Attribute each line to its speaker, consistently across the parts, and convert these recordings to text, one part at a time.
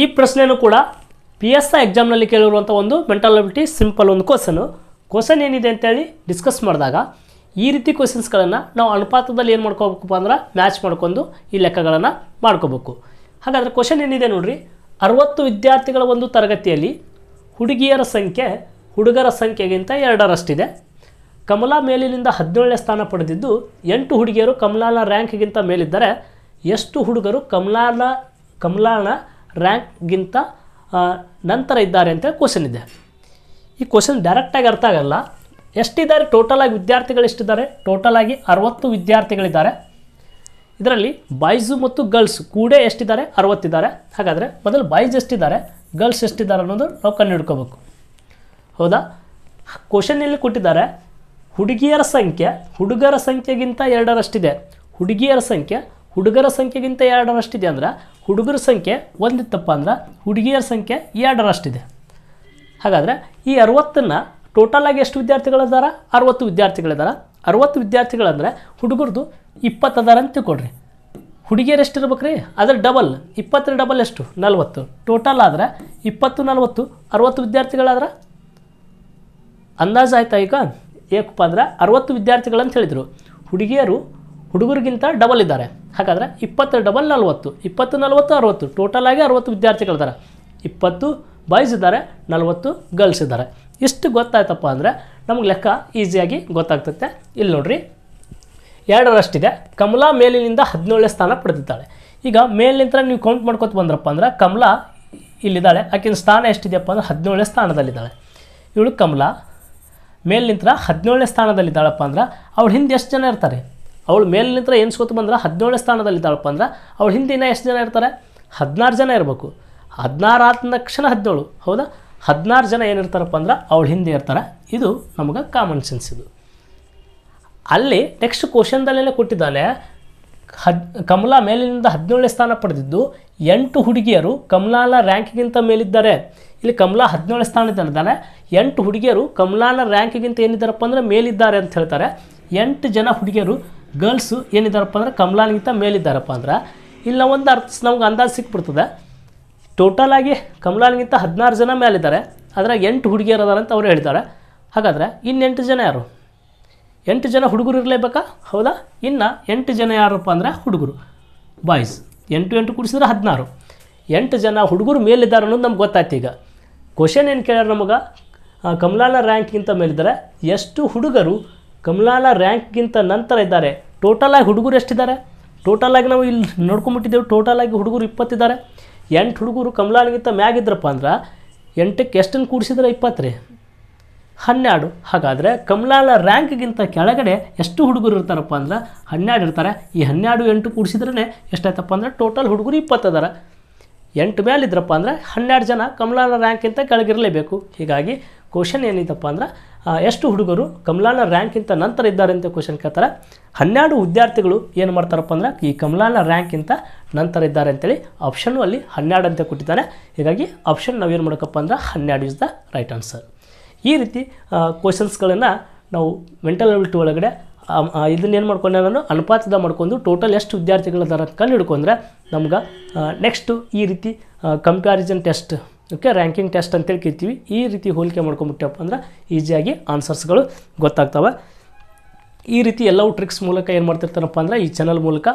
Speaker 1: ಈ ಪ್ರಶ್ನೆಯೂ ಕೂಡ ಪಿ ಎಸ್ ಐ ಎಕ್ಸಾಮ್ನಲ್ಲಿ ಕೇಳಿರುವಂಥ ಒಂದು ಮೆಂಟಲ್ ಅಬಿಲಿಟಿ ಸಿಂಪಲ್ ಒಂದು ಕ್ವಶನು ಕ್ವಶನ್ ಏನಿದೆ ಅಂತೇಳಿ ಡಿಸ್ಕಸ್ ಮಾಡಿದಾಗ ಈ ರೀತಿ ಕ್ವಶನ್ಸ್ಗಳನ್ನು ನಾವು ಅನುಪಾತದಲ್ಲಿ ಏನು ಮಾಡ್ಕೋಬೇಕಪ್ಪ ಅಂದ್ರೆ ಮ್ಯಾಚ್ ಮಾಡ್ಕೊಂಡು ಈ ಲೆಕ್ಕಗಳನ್ನು ಮಾಡ್ಕೋಬೇಕು ಹಾಗಾದರೆ ಕ್ವಶನ್ ಏನಿದೆ ನೋಡಿರಿ ಅರುವತ್ತು ವಿದ್ಯಾರ್ಥಿಗಳ ಒಂದು ತರಗತಿಯಲ್ಲಿ ಹುಡುಗಿಯರ ಸಂಖ್ಯೆ ಹುಡುಗರ ಸಂಖ್ಯೆಗಿಂತ ಎರಡರಷ್ಟಿದೆ ಕಮಲಾ ಮೇಲಿನಿಂದ ಹದಿನೇಳನೇ ಸ್ಥಾನ ಪಡೆದಿದ್ದು ಎಂಟು ಹುಡುಗಿಯರು ಕಮಲಾನ ರ್ಯಾಂಕ್ಗಿಂತ ಮೇಲಿದ್ದರೆ ಎಷ್ಟು ಹುಡುಗರು ಕಮಲಾನ ಕಮಲಾನ ರ್ಯಾಂಕ್ಗಿಂತ ನಂತರ ಇದ್ದಾರೆ ಅಂತ ಕ್ವಶನ್ ಇದೆ ಈ ಕ್ವಶನ್ ಡೈರೆಕ್ಟಾಗಿ ಅರ್ಥ ಆಗಲ್ಲ ಎಷ್ಟಿದ್ದಾರೆ ಟೋಟಲಾಗಿ ವಿದ್ಯಾರ್ಥಿಗಳು ಎಷ್ಟಿದ್ದಾರೆ ಟೋಟಲಾಗಿ ಅರವತ್ತು ವಿದ್ಯಾರ್ಥಿಗಳಿದ್ದಾರೆ ಇದರಲ್ಲಿ ಬಾಯ್ಸು ಮತ್ತು ಗರ್ಲ್ಸ್ ಕೂಡೇ ಎಷ್ಟಿದ್ದಾರೆ ಅರವತ್ತಿದ್ದಾರೆ ಹಾಗಾದರೆ ಮೊದಲು ಬಾಯ್ಸ್ ಎಷ್ಟಿದ್ದಾರೆ ಗರ್ಲ್ಸ್ ಎಷ್ಟಿದ್ದಾರೆ ಅನ್ನೋದು ನಾವು ಕಣ್ಣು ಹಿಡ್ಕೋಬೇಕು ಹೌದಾ ಕ್ವಶನಲ್ಲಿ ಕೊಟ್ಟಿದ್ದಾರೆ ಹುಡುಗಿಯರ ಸಂಖ್ಯೆ ಹುಡುಗರ ಸಂಖ್ಯೆಗಿಂತ ಎರಡರಷ್ಟಿದೆ ಹುಡುಗಿಯರ ಸಂಖ್ಯೆ ಹುಡುಗರ ಸಂಖ್ಯೆಗಿಂತ ಎರಡರಷ್ಟಿದೆ ಅಂದ್ರೆ ಹುಡುಗರ ಸಂಖ್ಯೆ ಒಂದಿತ್ತಪ್ಪ ಅಂದ್ರೆ ಹುಡುಗಿಯರ ಸಂಖ್ಯೆ ಎರಡರಷ್ಟಿದೆ ಹಾಗಾದರೆ ಈ ಅರವತ್ತನ್ನು ಟೋಟಲಾಗಿ ಎಷ್ಟು ವಿದ್ಯಾರ್ಥಿಗಳಿದ್ದಾರ ಅರವತ್ತು ವಿದ್ಯಾರ್ಥಿಗಳಿದ್ದಾರೆ ಅರವತ್ತು ವಿದ್ಯಾರ್ಥಿಗಳಂದರೆ ಹುಡುಗರದು ಇಪ್ಪತ್ತು ಅದಾರ ಅಂತ ತಿಳ್ಕೊಡ್ರಿ ಹುಡುಗಿಯರು ಎಷ್ಟು ರೀ ಅದ್ರ ಡಬಲ್ ಇಪ್ಪತ್ತರ ಡಬಲ್ ಎಷ್ಟು ನಲವತ್ತು ಟೋಟಲ್ ಆದರೆ ಇಪ್ಪತ್ತು ನಲವತ್ತು ಅರವತ್ತು ವಿದ್ಯಾರ್ಥಿಗಳಾದ್ರ ಅಂದಾಜು ಆಯ್ತಾ ಈಗ ಏಕಪ್ಪ ಅಂದ್ರೆ ಅರವತ್ತು ವಿದ್ಯಾರ್ಥಿಗಳಂತ ಹೇಳಿದರು ಹುಡುಗಿಯರು ಹುಡುಗರಿಗಿಂತ ಡಬಲ್ ಇದ್ದಾರೆ ಹಾಗಾದರೆ ಇಪ್ಪತ್ತು ಡಬಲ್ ನಲ್ವತ್ತು ಇಪ್ಪತ್ತು ನಲ್ವತ್ತು ಅರುವತ್ತು ಆಗಿ ಅರುವತ್ತು ವಿದ್ಯಾರ್ಥಿಗಳಿದ್ದಾರೆ ಇಪ್ಪತ್ತು ಬಾಯ್ಸ್ ಇದ್ದಾರೆ ನಲವತ್ತು ಗರ್ಲ್ಸ್ ಇದ್ದಾರೆ ಇಷ್ಟು ಗೊತ್ತಾಯ್ತಪ್ಪ ಅಂದರೆ ನಮ್ಗೆ ಲೆಕ್ಕ ಈಸಿಯಾಗಿ ಗೊತ್ತಾಗ್ತದೆ ಇಲ್ಲಿ ನೋಡ್ರಿ ಎರಡರಷ್ಟಿದೆ ಕಮಲಾ ಮೇಲಿನಿಂದ ಹದಿನೇಳನೇ ಸ್ಥಾನ ಪಡೆದಿದ್ದಾಳೆ ಈಗ ಮೇಲಿನಿಂದ ನೀವು ಕೌಂಟ್ ಮಾಡ್ಕೊತ ಬಂದ್ರಪ್ಪ ಅಂದ್ರೆ ಕಮಲಾ ಇಲ್ಲಿದ್ದಾಳೆ ಆಕಿನ ಸ್ಥಾನ ಎಷ್ಟಿದೆಯಪ್ಪ ಅಂದರೆ ಹದಿನೇಳನೇ ಸ್ಥಾನದಲ್ಲಿದ್ದಾಳೆ ಇವಳು ಕಮಲಾ ಮೇಲಿನಿಂದ ಹದಿನೇಳನೇ ಸ್ಥಾನದಲ್ಲಿದ್ದಾಳಪ್ಪ ಅಂದ್ರೆ ಅವಳು ಹಿಂದೆ ಎಷ್ಟು ಜನ ಇರ್ತಾರೆ ಅವಳು ಮೇಲಿನಿಂದ ಏನು ಎನ್ಸ್ಕೊತ ಬಂದ್ರೆ ಹದಿನೇಳನೇ ಸ್ಥಾನದಲ್ಲಿ ಇದ್ದಾಳಪ್ಪ ಅಂದ್ರೆ ಅವಳು ಹಿಂದೆ ಇನ್ನೂ ಎಷ್ಟು ಜನ ಇರ್ತಾರೆ ಹದಿನಾರು ಜನ ಇರಬೇಕು ಹದಿನಾರು ಆದ ತಕ್ಷಣ ಹದಿನೇಳು ಹೌದಾ ಹದಿನಾರು ಜನ ಏನಿರ್ತಾರಪ್ಪ ಅಂದ್ರೆ ಅವಳು ಹಿಂದೆ ಇರ್ತಾರೆ ಇದು ನಮಗೆ ಕಾಮನ್ ಸೆನ್ಸ್ ಇದು ಅಲ್ಲಿ ನೆಕ್ಸ್ಟ್ ಕ್ವಶನ್ದಲ್ಲೇ ಕೊಟ್ಟಿದ್ದಾನೆ ಹದ್ ಕಮಲಾ ಮೇಲಿನಿಂದ ಹದಿನೇಳನೇ ಸ್ಥಾನ ಪಡೆದಿದ್ದು ಎಂಟು ಹುಡುಗಿಯರು ಕಮಲಾನ ರ್ಯಾಂಕ್ಗಿಂತ ಮೇಲಿದ್ದಾರೆ ಇಲ್ಲಿ ಕಮಲಾ ಹದಿನೇಳನೇ ಇದ್ದಾನೆ ಎಂಟು ಹುಡುಗಿಯರು ಕಮಲಾನ ರ್ಯಾಂಕ್ಗಿಂತ ಏನಿದ್ದಾರಪ್ಪ ಅಂದರೆ ಮೇಲಿದ್ದಾರೆ ಅಂತ ಹೇಳ್ತಾರೆ ಎಂಟು ಜನ ಹುಡುಗಿಯರು ಗರ್ಲ್ಸು ಏನಿದ್ದಾರಪ್ಪ ಅಂದ್ರೆ ಕಮಲಾನಿಗಿಂತ ಮೇಲಿದ್ದಾರಪ್ಪ ಅಂದ್ರೆ ಇಲ್ಲಿ ನಾವು ಒಂದು ಅರ್ಥ ನಮ್ಗೆ ಅಂದಾಜು ಸಿಕ್ಬಿಡ್ತದೆ ಟೋಟಲಾಗಿ ಕಮಲಾನಿಗಿಂತ ಹದಿನಾರು ಜನ ಮೇಲಿದ್ದಾರೆ ಅದ್ರಾಗ ಎಂಟು ಹುಡುಗಿಯರು ಅದಾರ ಅಂತ ಅವ್ರು ಹೇಳ್ತಾರೆ ಹಾಗಾದರೆ ಇನ್ನೆಂಟು ಜನ ಯಾರು ಎಂಟು ಜನ ಹುಡುಗರು ಇರಲೇಬೇಕಾ ಹೌದಾ ಇನ್ನು ಎಂಟು ಜನ ಯಾರಪ್ಪ ಅಂದರೆ ಹುಡುಗರು ಬಾಯ್ಸ್ ಎಂಟು ಎಂಟು ಕೂಡಿಸಿದ್ರೆ ಹದಿನಾರು ಎಂಟು ಜನ ಹುಡುಗರು ಮೇಲಿದ್ದಾರೆ ಅನ್ನೋದು ನಮ್ಗೆ ಗೊತ್ತಾಯ್ತು ಈಗ ಕ್ವಶನ್ ಏನು ಕೇಳ್ಯಾರ ನಮಗೆ ಕಮಲಾನ ರ್ಯಾಂಕ್ಗಿಂತ ಮೇಲಿದ್ದಾರೆ ಎಷ್ಟು ಹುಡುಗರು ಕಮಲಾಲ ರ್ಯಾಂಕ್ಗಿಂತ ನಂತರ ಇದ್ದಾರೆ ಟೋಟಲಾಗಿ ಹುಡುಗರು ಎಷ್ಟಿದ್ದಾರೆ ಟೋಟಲಾಗಿ ನಾವು ಇಲ್ಲಿ ನೋಡ್ಕೊಂಬಿಟ್ಟಿದ್ದೇವೆ ಟೋಟಲಾಗಿ ಹುಡುಗರು ಇಪ್ಪತ್ತಿದ್ದಾರೆ ಎಂಟು ಹುಡುಗರು ಕಮಲಾಲ್ಗಿಂತ ಮ್ಯಾಗಿದ್ರಪ್ಪ ಅಂದ್ರೆ ಎಂಟಕ್ಕೆ ಎಷ್ಟನ್ನು ಕೂಡಿಸಿದ್ರೆ ಇಪ್ಪತ್ತು ರೀ ಹನ್ನೆರಡು ಹಾಗಾದರೆ ಕಮಲಾಲ ರ್ಯಾಂಕ್ಗಿಂತ ಕೆಳಗಡೆ ಎಷ್ಟು ಹುಡುಗರು ಇರ್ತಾರಪ್ಪ ಅಂದ್ರೆ ಹನ್ನೆರಡು ಇರ್ತಾರೆ ಈ ಹನ್ನೆರಡು ಎಂಟು ಕೂಡಿಸಿದ್ರೇ ಎಷ್ಟಾಯ್ತಪ್ಪ ಅಂದ್ರೆ ಟೋಟಲ್ ಹುಡುಗರು ಇಪ್ಪತ್ತದಾರ ಎಂಟು ಮೇಲಿದ್ರಪ್ಪ ಅಂದರೆ ಹನ್ನೆರಡು ಜನ ಕಮಲಾಲ ರ್ಯಾಂಕ್ಗಿಂತ ಕೆಳಗಿರಲೇಬೇಕು ಹೀಗಾಗಿ ಕ್ವಶನ್ ಏನಿದ್ದಪ್ಪ ಅಂದ್ರೆ ಎಷ್ಟು ಹುಡುಗರು ಕಮಲಾನ ರ್ಯಾಂಕಿಂತ ನಂತರ ಇದ್ದಾರೆ ಅಂತ ಕ್ವಶನ್ ಕೇಳ್ತಾರೆ ಹನ್ನೆರಡು ವಿದ್ಯಾರ್ಥಿಗಳು ಏನು ಮಾಡ್ತಾರಪ್ಪ ಅಂದ್ರೆ ಈ ಕಮಲಾನ ಇಂತ ನಂತರ ಇದ್ದಾರೆ ಅಂತೇಳಿ ಆಪ್ಷನ್ನು ಅಲ್ಲಿ ಹನ್ನೆರಡು ಅಂತ ಕೊಟ್ಟಿದ್ದಾರೆ ಹೀಗಾಗಿ ಆಪ್ಷನ್ ನಾವೇನು ಮಾಡೋಕ್ಕಪ್ಪ ಅಂದ್ರೆ ಹನ್ನೆರಡು ಇಸ್ ದ ರೈಟ್ ಆನ್ಸರ್ ಈ ರೀತಿ ಕ್ವಶನ್ಸ್ಗಳನ್ನು ನಾವು ಮೆಂಟಲ್ ಲೆವೆಲ್ ಟು ಒಳಗಡೆ ಇದನ್ನೇನು ಮಾಡ್ಕೊಂಡೆ ನಾನು ಅನುಪಾತದ ಮಾಡ್ಕೊಂಡು ಟೋಟಲ್ ಎಷ್ಟು ವಿದ್ಯಾರ್ಥಿಗಳ ದರ ಕಂಡು ಹಿಡ್ಕೊಂಡ್ರೆ ನಮ್ಗೆ ನೆಕ್ಸ್ಟು ಈ ರೀತಿ comparison test okay ranking test ಅಂತೇಳಿ ಕರಿತೀವಿ ಈ ರೀತಿ ಹೋಲಿಕೆ ಮಾಡ್ಕೊಂಬಿಟ್ಟಪ್ಪ ಅಂದ್ರೆ ಈಸಿಯಾಗಿ ಆನ್ಸರ್ಸ್ಗಳು ಗೊತ್ತಾಗ್ತವೆ ಈ ರೀತಿ ಎಲ್ಲವೂ ಟ್ರಿಕ್ಸ್ ಮೂಲಕ ಏನು ಮಾಡ್ತಿರ್ತಾರಪ್ಪ ಅಂದರೆ ಈ ಚಾನಲ್ ಮೂಲಕ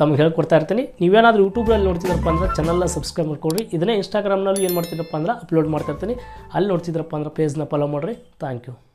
Speaker 1: ತಮಗೆ ಹೇಳ್ಕೊಡ್ತಾ ಇರ್ತೀನಿ ನೀವೇನಾದರೂ ಯೂಟ್ಯೂಬ್ನಲ್ಲಿ ನೋಡ್ತಿದ್ರಪ್ಪ ಅಂದರೆ ಚಾನಲ್ನ ಸಬ್ಸ್ಕ್ರೈಬ್ ಮಾಡ್ಕೊಡ್ರಿ ಇದನ್ನೇ ಇನ್ಸ್ಟಾಗ್ರಾಮ್ನಲ್ಲೂ ಏನು ಮಾಡ್ತಿದ್ರಪ್ಪ ಅಂದ್ರೆ ಅಪ್ಲೋಡ್ ಮಾಡ್ತಾ ಇರ್ತೀನಿ ಅಲ್ಲಿ ನೋಡ್ತಿದ್ರಪ್ಪ ಅಂದ್ರೆ ಪೇಜ್ನ ಫಾಲೋ ಮಾಡಿರಿ ಥ್ಯಾಂಕ್ ಯು